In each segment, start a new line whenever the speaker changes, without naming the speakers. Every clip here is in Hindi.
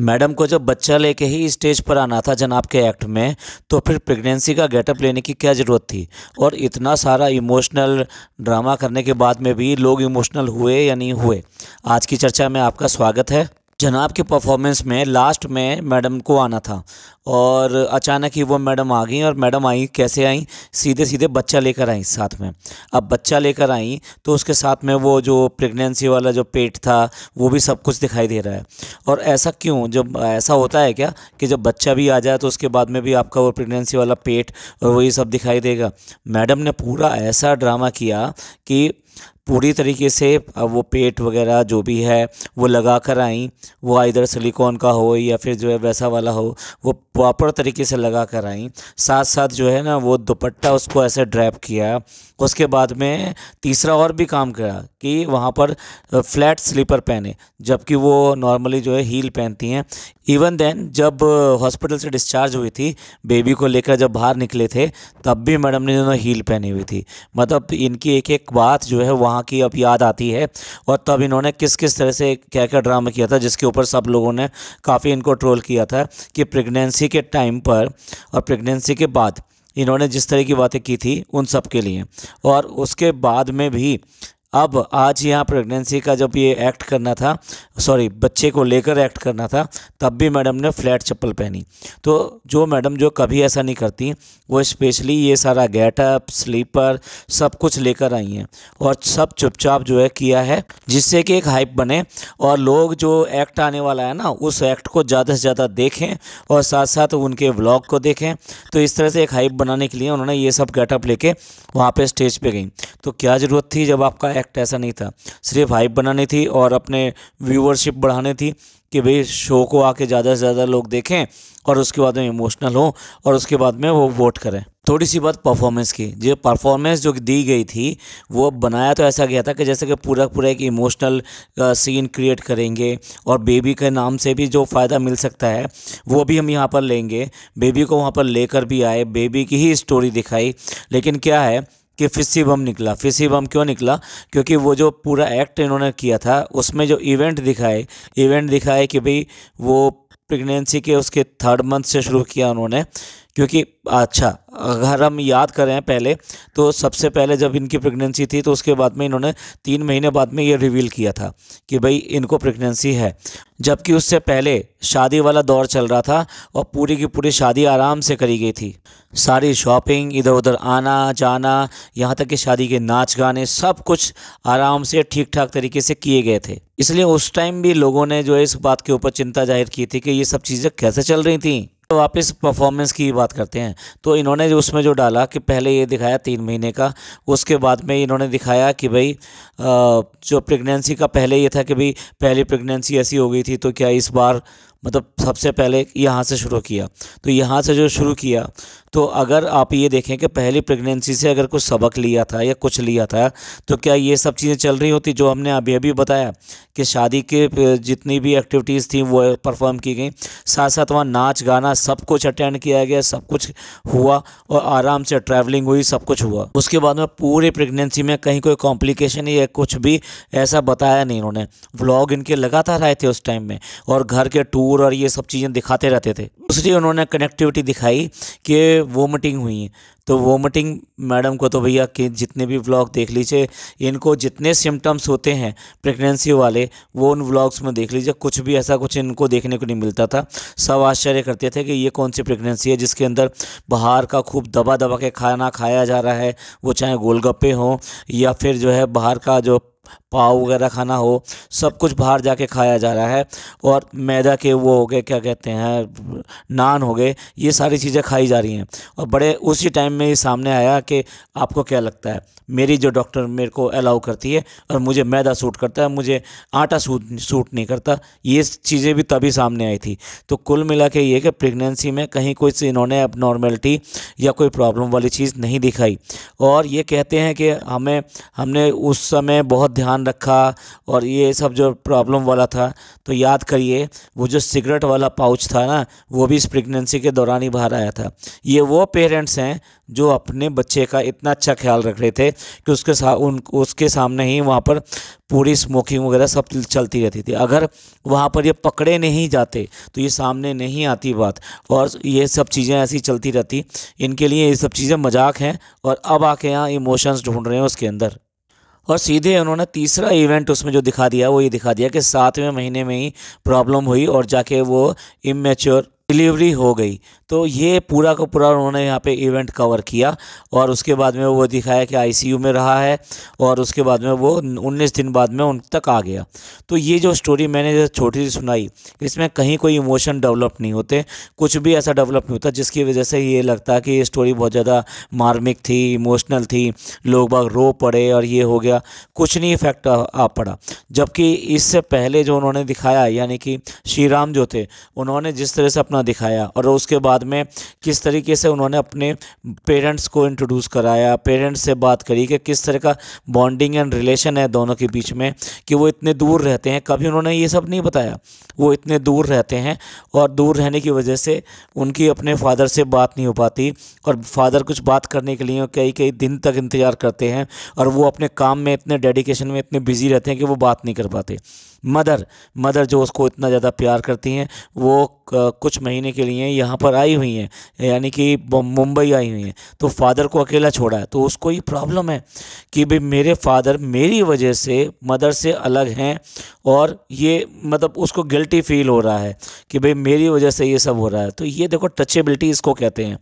मैडम को जब बच्चा लेके ही स्टेज पर आना था जनाब के एक्ट में तो फिर प्रेगनेंसी का गेटअप लेने की क्या ज़रूरत थी और इतना सारा इमोशनल ड्रामा करने के बाद में भी लोग इमोशनल हुए या नहीं हुए आज की चर्चा में आपका स्वागत है जनाब के परफॉर्मेंस में लास्ट में मैडम को आना था और अचानक ही वो मैडम आ गई और मैडम आई कैसे आई सीधे सीधे बच्चा लेकर आई साथ में अब बच्चा लेकर आई तो उसके साथ में वो जो प्रेगनेंसी वाला जो पेट था वो भी सब कुछ दिखाई दे रहा है और ऐसा क्यों जब ऐसा होता है क्या कि जब बच्चा भी आ जाए तो उसके बाद में भी आपका वो प्रेगनेंसी वाला पेट और वही सब दिखाई देगा मैडम ने पूरा ऐसा ड्रामा किया कि पूरी तरीके से वो पेट वगैरह जो भी है वो लगा कर आई वो इधर सिलिकॉन का हो या फिर जो है वैसा वाला हो वो प्रॉपर तरीके से लगा कर आई साथ साथ जो है ना वो दुपट्टा उसको ऐसे ड्रैप किया उसके बाद में तीसरा और भी काम किया कि वहाँ पर फ्लैट स्लीपर पहने जबकि वो नॉर्मली जो है हील पहनती हैं इवन देन जब हॉस्पिटल से डिस्चार्ज हुई थी बेबी को लेकर जब बाहर निकले थे तब भी मैडम ने जो हील पहनी हुई थी मतलब इनकी एक एक बात जो है वहाँ वहाँ की अब याद आती है और तब इन्होंने किस किस तरह से क्या क्या ड्रामा किया था जिसके ऊपर सब लोगों ने काफ़ी इनको ट्रोल किया था कि प्रेगनेंसी के टाइम पर और प्रेगनेंसी के बाद इन्होंने जिस तरह की बातें की थी उन सब के लिए और उसके बाद में भी अब आज यहाँ प्रेगनेंसी का जब ये एक्ट करना था सॉरी बच्चे को लेकर एक्ट करना था तब भी मैडम ने फ्लैट चप्पल पहनी तो जो मैडम जो कभी ऐसा नहीं करती वो स्पेशली ये सारा गेटअप स्लीपर सब कुछ लेकर आई हैं और सब चुपचाप जो है किया है जिससे कि एक हाइप बने और लोग जो एक्ट आने वाला है ना उस एक्ट को ज़्यादा से ज़्यादा देखें और साथ साथ उनके ब्लॉग को देखें तो इस तरह से एक हाइप बनाने के लिए उन्होंने ये सब गेटअप लेके वहाँ पर स्टेज पर गई तो क्या ज़रूरत थी जब आपका एक्ट ऐसा नहीं था सिर्फ हाइप बनानी थी और अपने व्यूअरशिप बढ़ानी थी कि भाई शो को आके ज़्यादा से ज़्यादा लोग देखें और उसके बाद में इमोशनल हों और उसके बाद में वो वोट करें थोड़ी सी बात परफॉर्मेंस की जो परफॉर्मेंस जो दी गई थी वो बनाया तो ऐसा गया था कि जैसे कि पूरा पूरा एक इमोशनल सीन क्रिएट करेंगे और बेबी के नाम से भी जो फ़ायदा मिल सकता है वो भी हम यहाँ पर लेंगे बेबी को वहाँ पर लेकर भी आए बेबी की ही स्टोरी दिखाई लेकिन क्या है कि फिसी बम निकला फिसी बम क्यों निकला क्योंकि वो जो पूरा एक्ट इन्होंने किया था उसमें जो इवेंट दिखाए इवेंट दिखाए कि भाई वो प्रेगनेंसी के उसके थर्ड मंथ से शुरू किया उन्होंने क्योंकि अच्छा अगर हम याद करें पहले तो सबसे पहले जब इनकी प्रेगनेंसी थी तो उसके बाद में इन्होंने तीन महीने बाद में ये रिवील किया था कि भाई इनको प्रेगनेंसी है जबकि उससे पहले शादी वाला दौर चल रहा था और पूरी की पूरी शादी आराम से करी गई थी सारी शॉपिंग इधर उधर आना जाना यहाँ तक कि शादी के नाच गाने सब कुछ आराम से ठीक ठाक तरीके से किए गए थे इसलिए उस टाइम भी लोगों ने जो है इस बात के ऊपर चिंता जाहिर की थी कि ये सब चीज़ें कैसे चल रही थी तो इस परफॉर्मेंस की बात करते हैं तो इन्होंने जो उसमें जो डाला कि पहले ये दिखाया तीन महीने का उसके बाद में इन्होंने दिखाया कि भाई जो प्रेगनेंसी का पहले ये था कि भाई पहली प्रेगनेंसी ऐसी हो गई थी तो क्या इस बार मतलब सबसे पहले यहाँ से शुरू किया तो यहाँ से जो शुरू किया तो अगर आप ये देखें कि पहली प्रेगनेंसी से अगर कुछ सबक लिया था या कुछ लिया था तो क्या ये सब चीज़ें चल रही होती जो हमने अभी अभी बताया कि शादी के जितनी भी एक्टिविटीज़ थी वो परफॉर्म की गई साथ साथ वहाँ नाच गाना सब कुछ अटेंड किया गया सब कुछ हुआ और आराम से ट्रैवलिंग हुई सब कुछ हुआ उसके बाद में पूरे प्रेगनेंसी में कहीं कोई कॉम्प्लिकेशन या कुछ भी ऐसा बताया नहीं उन्होंने व्लॉग इनके लगातार आए थे उस टाइम में और घर के टूर टूर और ये सब चीज़ें दिखाते रहते थे दूसरी उन्होंने कनेक्टिविटी दिखाई कि वोमिटिंग हुई है तो वोमिटिंग मैडम को तो भैया कि जितने भी ब्लॉग देख लीजिए इनको जितने सिम्टम्स होते हैं प्रेगनेंसी वाले वो उन ब्लॉग्स में देख लीजिए कुछ भी ऐसा कुछ इनको देखने को नहीं मिलता था सब आश्चर्य करते थे कि ये कौन सी प्रेगनेंसी है जिसके अंदर बाहर का खूब दबा दबा के खाना खाया जा रहा है वो चाहे गोलगप्पे हों या फिर जो है बाहर का जो पाव वगैरह खाना हो सब कुछ बाहर जाके खाया जा रहा है और मैदा के वो हो गए क्या कहते हैं नान हो गए ये सारी चीज़ें खाई जा रही हैं और बड़े उसी टाइम में ये सामने आया कि आपको क्या लगता है मेरी जो डॉक्टर मेरे को अलाउ करती है और मुझे मैदा सूट करता है मुझे आटा सूट सूट नहीं करता ये चीज़ें भी तभी सामने आई थी तो कुल मिला के ये कि प्रेगनेंसी में कहीं कोई इन्होंने अब नॉर्मेलिटी या कोई प्रॉब्लम वाली चीज़ नहीं दिखाई और ये कहते हैं कि हमें हमने उस समय बहुत ध्यान रखा और ये सब जो प्रॉब्लम वाला था तो याद करिए वो जो सिगरेट वाला पाउच था ना वो भी इस प्रेगनेंसी के दौरान ही बाहर आया था ये वो पेरेंट्स हैं जो अपने बच्चे का इतना अच्छा ख्याल रख रहे थे कि उसके साथ उन उसके सामने ही वहाँ पर पूरी स्मोकिंग वगैरह सब चलती रहती थी अगर वहाँ पर ये पकड़े नहीं जाते तो ये सामने नहीं आती बात और ये सब चीज़ें ऐसी चलती रहती इनके लिए ये सब चीज़ें मजाक हैं और अब आके यहाँ इमोशंस ढूंढ रहे हैं उसके अंदर और सीधे उन्होंने तीसरा इवेंट उसमें जो दिखा दिया वो ये दिखा दिया कि सातवें महीने में ही प्रॉब्लम हुई और जाके वो इमेच्योर डिलीवरी हो गई तो ये पूरा का पूरा उन्होंने यहाँ पे इवेंट कवर किया और उसके बाद में वो दिखाया कि आईसीयू में रहा है और उसके बाद में वो 19 दिन बाद में उन तक आ गया तो ये जो स्टोरी मैंने जो छोटी सी सुनाई इसमें कहीं कोई इमोशन डेवलप नहीं होते कुछ भी ऐसा डेवलप नहीं होता जिसकी वजह से ये लगता कि ये स्टोरी बहुत ज़्यादा मार्मिक थी इमोशनल थी लोग बाग रो पड़े और ये हो गया कुछ नहीं इफेक्ट आ, पड़ा जबकि इससे पहले जो उन्होंने दिखाया यानी कि श्री राम जो थे उन्होंने जिस तरह से सपना दिखाया और उसके बाद में किस तरीके से उन्होंने अपने पेरेंट्स को इंट्रोड्यूस कराया पेरेंट्स से बात करी कि किस तरह का बॉन्डिंग एंड रिलेशन है दोनों के बीच में कि वो इतने दूर रहते हैं कभी उन्होंने ये सब नहीं बताया वो इतने दूर रहते हैं और दूर रहने की वजह से उनकी अपने फादर से बात नहीं हो पाती और फादर कुछ बात करने के लिए कई कई दिन तक इंतज़ार करते हैं और वो अपने काम में इतने डेडिकेशन में इतने बिज़ी रहते हैं कि वो बात नहीं कर पाते मदर मदर जो उसको इतना ज़्यादा प्यार करती हैं वो कुछ महीने के लिए यहाँ पर आई हुई हैं यानी कि मुंबई आई हुई हैं तो फादर को अकेला छोड़ा है तो उसको ये प्रॉब्लम है कि भाई मेरे फादर मेरी वजह से मदर से अलग हैं और ये मतलब उसको गिल्टी फील हो रहा है कि भाई मेरी वजह से ये सब हो रहा है तो ये देखो टचेबिलिटी इसको कहते हैं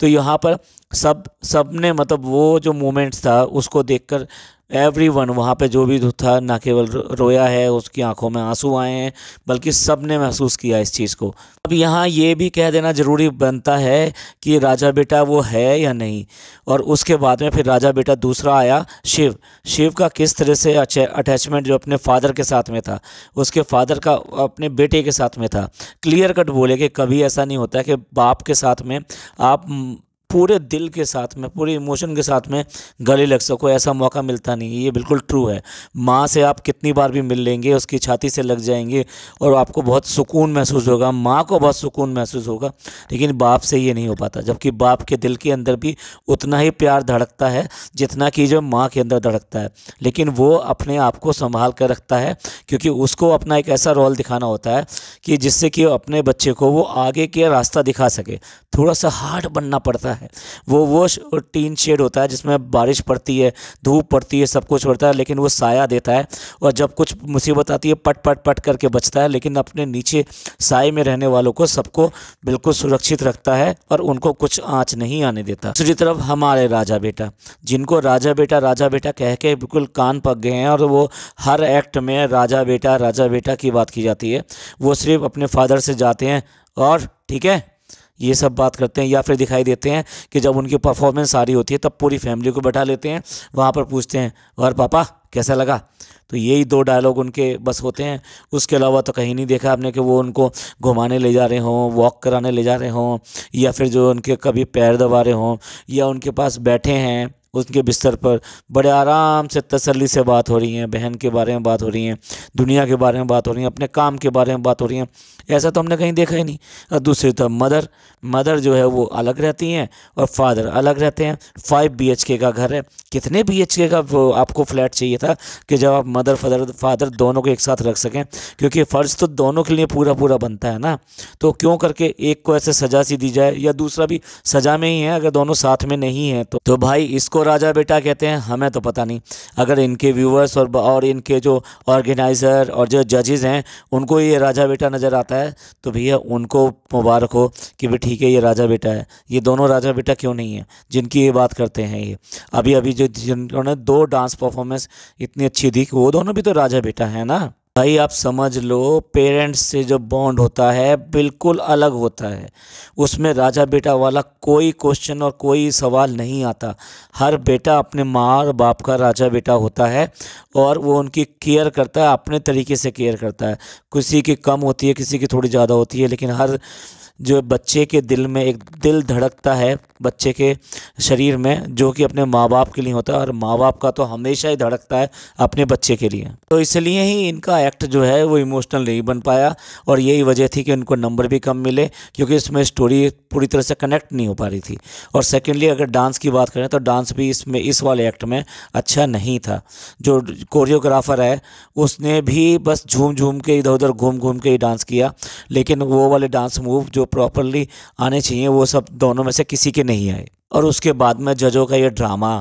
तो यहाँ पर सब सब ने मतलब वो जो मोमेंट्स था उसको देखकर एवरी वन वहाँ पर जो भी था ना केवल रोया है उसकी आंखों में आंसू आए हैं बल्कि सब ने महसूस किया इस चीज़ को अब यहाँ ये भी कह देना ज़रूरी बनता है कि राजा बेटा वो है या नहीं और उसके बाद में फिर राजा बेटा दूसरा आया शिव शिव का किस तरह से अटैचमेंट जो अपने फादर के साथ में था उसके फादर का अपने बेटे के साथ में था क्लियर कट बोले कि कभी ऐसा नहीं होता कि बाप के साथ में आप पूरे दिल के साथ में पूरे इमोशन के साथ में गले लग सको ऐसा मौका मिलता नहीं है ये बिल्कुल ट्रू है माँ से आप कितनी बार भी मिल लेंगे उसकी छाती से लग जाएंगे और आपको बहुत सुकून महसूस होगा माँ को बहुत सुकून महसूस होगा लेकिन बाप से ये नहीं हो पाता जबकि बाप के दिल के अंदर भी उतना ही प्यार धड़कता है जितना कि जो माँ के अंदर धड़कता है लेकिन वो अपने आप को संभाल कर रखता है क्योंकि उसको अपना एक ऐसा रोल दिखाना होता है कि जिससे कि अपने बच्चे को वो आगे के रास्ता दिखा सके थोड़ा सा हार्ड बनना पड़ता है है वो वो टीन शेड होता है जिसमें बारिश पड़ती है धूप पड़ती है सब कुछ पड़ता है लेकिन वो साया देता है और जब कुछ मुसीबत आती है पट पट पट करके बचता है लेकिन अपने नीचे साय में रहने वालों को सबको बिल्कुल सुरक्षित रखता है और उनको कुछ आँच नहीं आने देता दूसरी तरफ हमारे राजा बेटा जिनको राजा बेटा राजा बेटा कह के बिल्कुल कान पक गए हैं और वो हर एक्ट में राजा बेटा राजा बेटा की बात की जाती है वो सिर्फ अपने फादर से जाते हैं और ठीक है ये सब बात करते हैं या फिर दिखाई देते हैं कि जब उनकी परफॉर्मेंस आ रही होती है तब पूरी फैमिली को बैठा लेते हैं वहाँ पर पूछते हैं और पापा कैसा लगा तो यही दो डायलॉग उनके बस होते हैं उसके अलावा तो कहीं नहीं देखा आपने कि वो उनको घुमाने ले जा रहे हों वॉक कराने ले जा रहे हों या फिर जो उनके कभी पैर दबा रहे हों या उनके पास बैठे हैं उनके बिस्तर पर बड़े आराम से तसल्ली से बात हो रही हैं बहन के बारे में बात हो रही हैं दुनिया के बारे में बात हो रही हैं अपने काम के बारे में बात हो रही हैं ऐसा तो हमने कहीं देखा ही नहीं और दूसरी तरफ मदर मदर जो है वो अलग रहती हैं और फादर अलग रहते हैं फाइव बी का घर है कितने बी का आपको फ्लैट चाहिए था कि जब आप मदर फादर फादर दोनों को एक साथ रख सकें क्योंकि फ़र्ज़ तो दोनों के लिए पूरा पूरा बनता है ना तो क्यों करके एक को ऐसे सजा सी दी जाए या दूसरा भी सजा में ही है अगर दोनों साथ में नहीं है तो, तो भाई इसको राजा बेटा कहते हैं हमें तो पता नहीं अगर इनके व्यूवर्स और और इनके जो ऑर्गेनाइज़र और जो जजेस हैं उनको ये राजा बेटा नज़र आता है तो भैया उनको मुबारक हो कि भाई ठीक है ये राजा बेटा है ये दोनों राजा बेटा क्यों नहीं है जिनकी ये बात करते हैं ये अभी अभी जो जिन्होंने दो डांस परफॉर्मेंस इतनी अच्छी दी वो दोनों भी तो राजा बेटा है ना भाई आप समझ लो पेरेंट्स से जो बॉन्ड होता है बिल्कुल अलग होता है उसमें राजा बेटा वाला कोई क्वेश्चन और कोई सवाल नहीं आता हर बेटा अपने माँ और बाप का राजा बेटा होता है और वो उनकी केयर करता है अपने तरीके से केयर करता है किसी की कम होती है किसी की थोड़ी ज़्यादा होती है लेकिन हर जो बच्चे के दिल में एक दिल धड़कता है बच्चे के शरीर में जो कि अपने माँ बाप के लिए होता है और माँ बाप का तो हमेशा ही धड़कता है अपने बच्चे के लिए तो इसलिए ही इनका एक्ट जो है वो इमोशनल नहीं बन पाया और यही वजह थी कि उनको नंबर भी कम मिले क्योंकि इसमें स्टोरी पूरी तरह से कनेक्ट नहीं हो पा रही थी और सेकेंडली अगर डांस की बात करें तो डांस भी इसमें इस वाले एक्ट में अच्छा नहीं था जो कोरियोग्राफर है उसने भी बस झूम झूम के इधर उधर घूम घूम के ही डांस किया लेकिन वो वाले डांस मूव जो प्रॉपरली आने चाहिए वो सब दोनों में से किसी के नहीं आए और उसके बाद में जजों का ये ड्रामा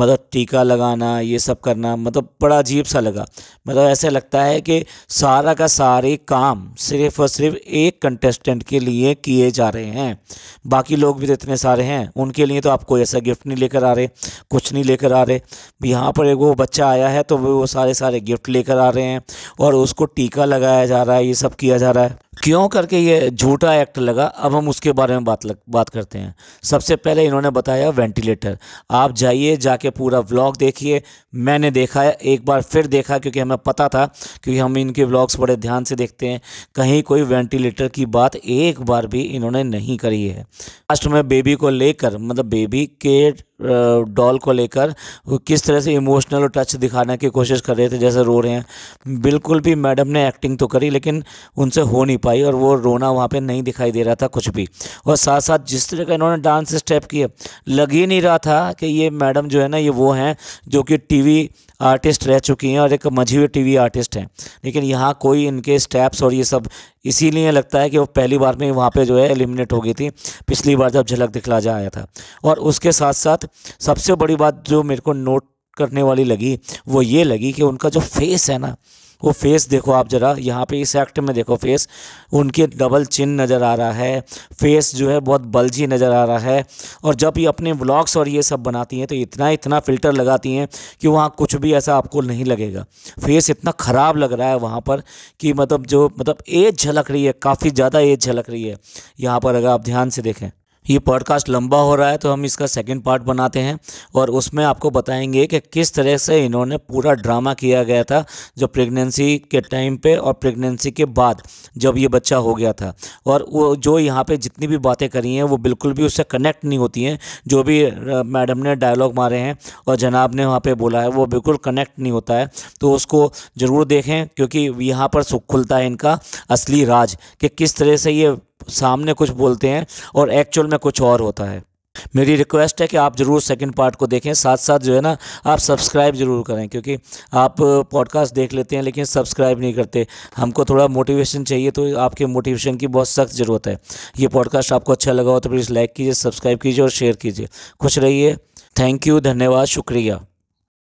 मतलब टीका लगाना ये सब करना मतलब बड़ा अजीब सा लगा मतलब ऐसे लगता है कि सारा का सारे काम सिर्फ और सिर्फ एक कंटेस्टेंट के लिए किए जा रहे हैं बाकी लोग भी तो इतने सारे हैं उनके लिए तो आप कोई ऐसा गिफ्ट नहीं लेकर आ रहे कुछ नहीं लेकर आ रहे यहाँ पर एक वो बच्चा आया है तो वो सारे सारे गिफ्ट लेकर आ रहे हैं और उसको टीका लगाया जा रहा है ये सब किया जा रहा है क्यों करके ये झूठा एक्ट लगा अब हम उसके बारे में बात लग, बात करते हैं सबसे पहले इन्होंने बताया वेंटिलेटर आप जाइए जाके पूरा व्लॉग देखिए मैंने देखा है एक बार फिर देखा क्योंकि हमें पता था क्योंकि हम इनके व्लॉग्स बड़े ध्यान से देखते हैं कहीं कोई वेंटिलेटर की बात एक बार भी इन्होंने नहीं करी है लास्ट में बेबी को लेकर मतलब बेबी के डॉल को लेकर किस तरह से इमोशनल और टच दिखाने की कोशिश कर रहे थे जैसे रो रहे हैं बिल्कुल भी मैडम ने एक्टिंग तो करी लेकिन उनसे हो नहीं पाई और वो रोना वहाँ पे नहीं दिखाई दे रहा था कुछ भी और साथ साथ जिस तरह का इन्होंने डांस स्टेप किया लग ही नहीं रहा था कि ये मैडम जो है ना ये वो हैं जो कि टी आर्टिस्ट रह चुकी हैं और एक मझी टी आर्टिस्ट हैं लेकिन यहाँ कोई इनके स्टेप्स और ये सब इसीलिए लगता है कि वो पहली बार में वहाँ पे जो है एलिमिनेट हो गई थी पिछली बार जब झलक दिखला जा आया था और उसके साथ साथ सबसे बड़ी बात जो मेरे को नोट करने वाली लगी वो ये लगी कि उनका जो फेस है ना वो फेस देखो आप ज़रा यहाँ पे इस एक्ट में देखो फेस उनके डबल चिन नज़र आ रहा है फेस जो है बहुत बल्जी नज़र आ रहा है और जब ये अपने व्लॉग्स और ये सब बनाती हैं तो इतना इतना फ़िल्टर लगाती हैं कि वहाँ कुछ भी ऐसा आपको नहीं लगेगा फेस इतना ख़राब लग रहा है वहाँ पर कि मतलब जो मतलब एज झलक रही है काफ़ी ज़्यादा एज झलक रही है यहाँ पर अगर आप ध्यान से देखें ये पॉडकास्ट लंबा हो रहा है तो हम इसका सेकंड पार्ट बनाते हैं और उसमें आपको बताएंगे कि किस तरह से इन्होंने पूरा ड्रामा किया गया था जो प्रेगनेंसी के टाइम पे और प्रेगनेंसी के बाद जब ये बच्चा हो गया था और वो जो यहाँ पे जितनी भी बातें करी हैं वो बिल्कुल भी उससे कनेक्ट नहीं होती हैं जो भी मैडम ने डायलॉग मारे हैं और जनाब ने वहाँ पर बोला है वो बिल्कुल कनेक्ट नहीं होता है तो उसको ज़रूर देखें क्योंकि यहाँ पर सुख खुलता है इनका असली राज कि किस तरह से ये सामने कुछ बोलते हैं और एक्चुअल में कुछ और होता है मेरी रिक्वेस्ट है कि आप ज़रूर सेकंड पार्ट को देखें साथ साथ जो है ना आप सब्सक्राइब ज़रूर करें क्योंकि आप पॉडकास्ट देख लेते हैं लेकिन सब्सक्राइब नहीं करते हमको थोड़ा मोटिवेशन चाहिए तो आपके मोटिवेशन की बहुत सख्त ज़रूरत है ये पॉडकास्ट आपको अच्छा लगा हो तो प्लीज़ लाइक कीजिए सब्सक्राइब कीजिए और शेयर कीजिए खुश रहिए थैंक यू धन्यवाद शुक्रिया